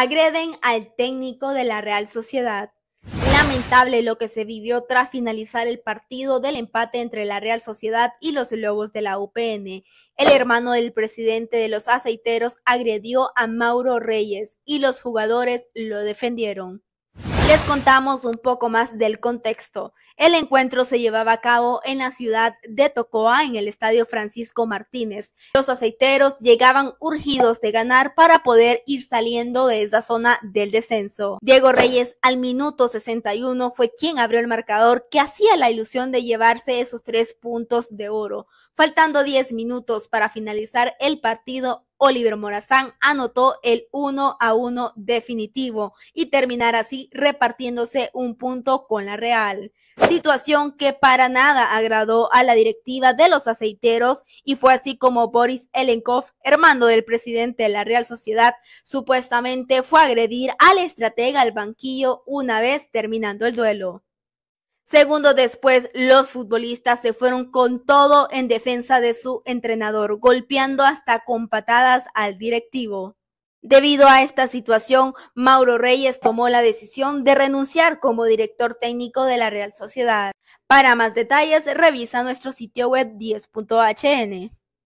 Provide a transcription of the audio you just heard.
agreden al técnico de la Real Sociedad. Lamentable lo que se vivió tras finalizar el partido del empate entre la Real Sociedad y los Lobos de la UPN. El hermano del presidente de los aceiteros agredió a Mauro Reyes y los jugadores lo defendieron. Les contamos un poco más del contexto. El encuentro se llevaba a cabo en la ciudad de Tocoa, en el estadio Francisco Martínez. Los aceiteros llegaban urgidos de ganar para poder ir saliendo de esa zona del descenso. Diego Reyes, al minuto 61, fue quien abrió el marcador que hacía la ilusión de llevarse esos tres puntos de oro. Faltando 10 minutos para finalizar el partido, Oliver Morazán anotó el 1 a 1 definitivo y terminar así repartiéndose un punto con la Real. Situación que para nada agradó a la directiva de los aceiteros y fue así como Boris Elenkov, hermano del presidente de la Real Sociedad, supuestamente fue a agredir al estratega al banquillo una vez terminando el duelo. Segundos después, los futbolistas se fueron con todo en defensa de su entrenador, golpeando hasta con patadas al directivo. Debido a esta situación, Mauro Reyes tomó la decisión de renunciar como director técnico de la Real Sociedad. Para más detalles, revisa nuestro sitio web 10.hn.